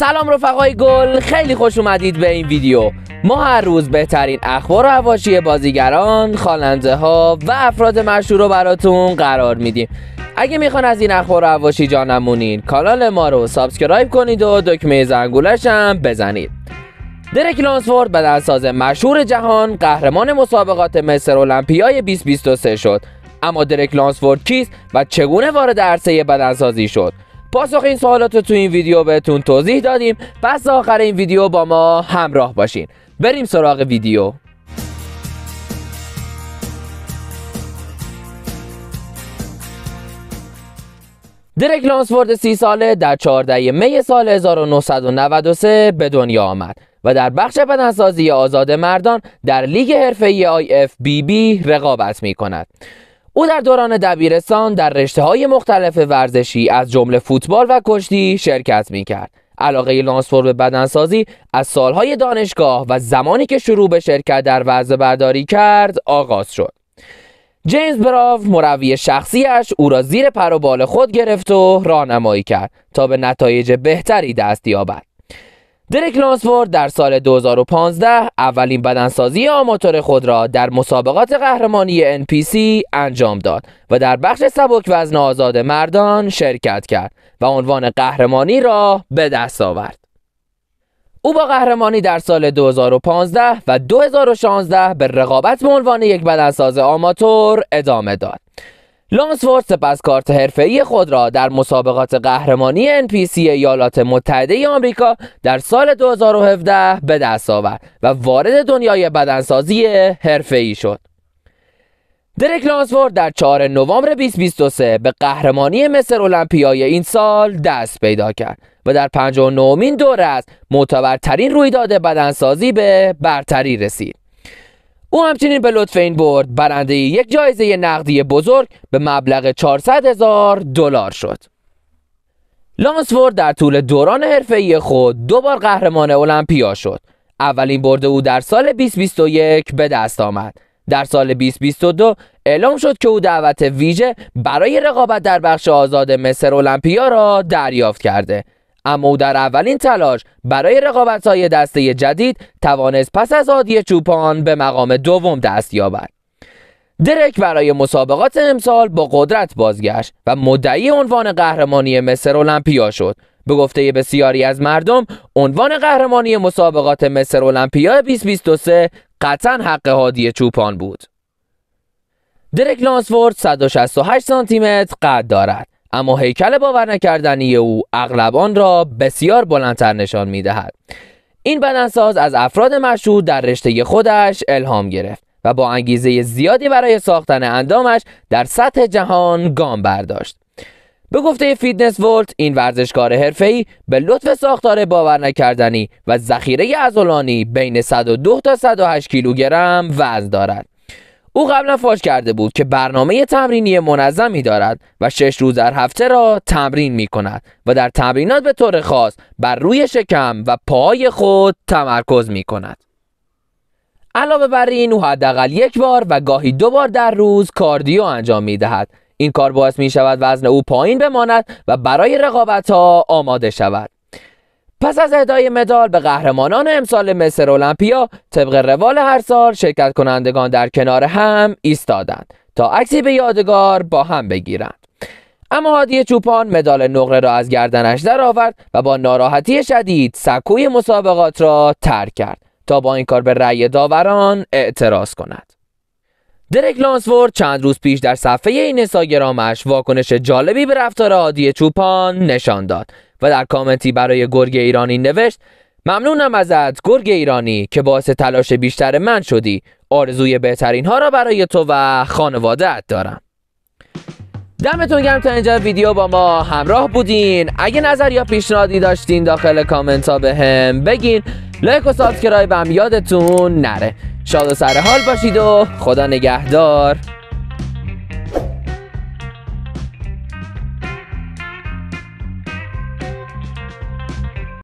سلام رفقای گل خیلی خوش اومدید به این ویدیو ما هر روز بهترین اخبار و حواشی بازیگران، خالنده ها و افراد مشهور رو براتون قرار میدیم اگه میخوان از این اخبار و حواشی جا کانال ما رو سابسکرایب کنید و دکمه زنگولش هم بزنید درک لانسفورد بدنساز مشهور جهان قهرمان مسابقات مصر اولمپیای 2023 شد اما درک لانسفورد کیست و چگونه وارد عرصه بدنسازی شد پاسخ این سوالات تو این ویدیو بهتون توضیح دادیم پس آخر این ویدیو با ما همراه باشین بریم سراغ ویدیو درک لانسفورد سی ساله در 14 می سال 1993 به دنیا آمد و در بخش بدنسازی آزاد مردان در لیگ حرفه‌ای بی رقابت می کند. او در دوران دبیرستان در رشته های مختلف ورزشی از جمله فوتبال و کشتی شرکت میکرد. کرد. علاقه لانسفور به بدنسازی از سالهای دانشگاه و زمانی که شروع به شرکت در ورز برداری کرد آغاز شد. جیمز براو مروی شخصیش او را زیر پر و بال خود گرفت و راهنمایی کرد تا به نتایج بهتری دست یابد. درک لانسفورد در سال 2015 اولین بدنسازی آماتور خود را در مسابقات قهرمانی NPC انجام داد و در بخش سبک وزن آزاد مردان شرکت کرد و عنوان قهرمانی را به دست آورد. او با قهرمانی در سال 2015 و 2016 به رقابت به عنوان یک بدنساز آماتور ادامه داد. لانسوور سپس کارت حرفه‌ای خود را در مسابقات قهرمانی NPC ایالات متحده ای آمریکا در سال 2017 به دست آورد و وارد دنیای بدنسازی حرفه‌ای شد. درک لانسورد در 4 نوامبر 2023 به قهرمانی مصر المپیای این سال دست پیدا کرد و در 59مین دوره از معتبرترین رویداد بدنسازی به برتری رسید. او همچنین به لطف این برد برنده یک جایزه نقدی بزرگ به مبلغ 400 هزار دلار شد. لانسفورد در طول دوران حرفه‌ای خود دو بار قهرمان المپیا شد. اولین برد او در سال 2021 به دست آمد. در سال 2022 اعلام شد که او دعوت ویژه برای رقابت در بخش آزاد مصر المپیا را دریافت کرده. اما او در اولین تلاش برای رقابت های دسته جدید توانست پس از عادی چوپان به مقام دوم دست یابد درک برای مسابقات امسال با قدرت بازگشت و مدعی عنوان قهرمانی مصر المپیا شد به گفته بسیاری از مردم عنوان قهرمانی مسابقات مصر المپیا 2023 قطعا حق هادی چوپان بود درک لانسفورد 168 سانتیمتر قد دارد اما هیکل باور نکردنی او اغلب آن را بسیار بلندتر نشان می دهد. این بدنساز از افراد مشهود در رشته خودش الهام گرفت و با انگیزه زیادی برای ساختن اندامش در سطح جهان گام برداشت. به گفته فیتنس ولت این ورزشکار حرفه‌ای به لطف ساختار باور نکردنی و ذخیره عضلانی بین 102 تا 108 کیلوگرم وزن دارد. او قبلا فاش کرده بود که برنامه تمرینی منظمی دارد و شش روز در هفته را تمرین می کند و در تمرینات به طور خاص بر روی شکم و پای خود تمرکز می کند. علاوه بر این او حداقل یک بار و گاهی دو بار در روز کاردیو انجام می دهد. این کار باعث می شود وزن او پایین بماند و برای رقابت ها آماده شود. پس از اهدای مدال به قهرمانان امسال مصر المپیا طبق روال هر سال شرکت کنندگان در کنار هم ایستادند تا عکسی به یادگار با هم بگیرند اما هادی چوپان مدال نقره را از گردنش درآورد و با ناراحتی شدید سکوی مسابقات را ترک کرد تا با این کار به رأی داوران اعتراض کند درک لانسورد چند روز پیش در صفحه اینستاگرامش واکنش جالبی به رفتار عادی چوپان نشان داد و در کامنتی برای گرگ ایرانی نوشت ممنونم ازت گرگ ایرانی که باعث تلاش بیشتر من شدی آرزوی بهترین ها را برای تو و خانوادهت دارم دمتون گرم تا اینجا ویدیو با ما همراه بودین اگه نظر یا پیشنهادی داشتین داخل کامنت ها به هم بگین لایک و سابسکرایب هم یادتون نره شاد و سر حال باشید و خدا نگهدار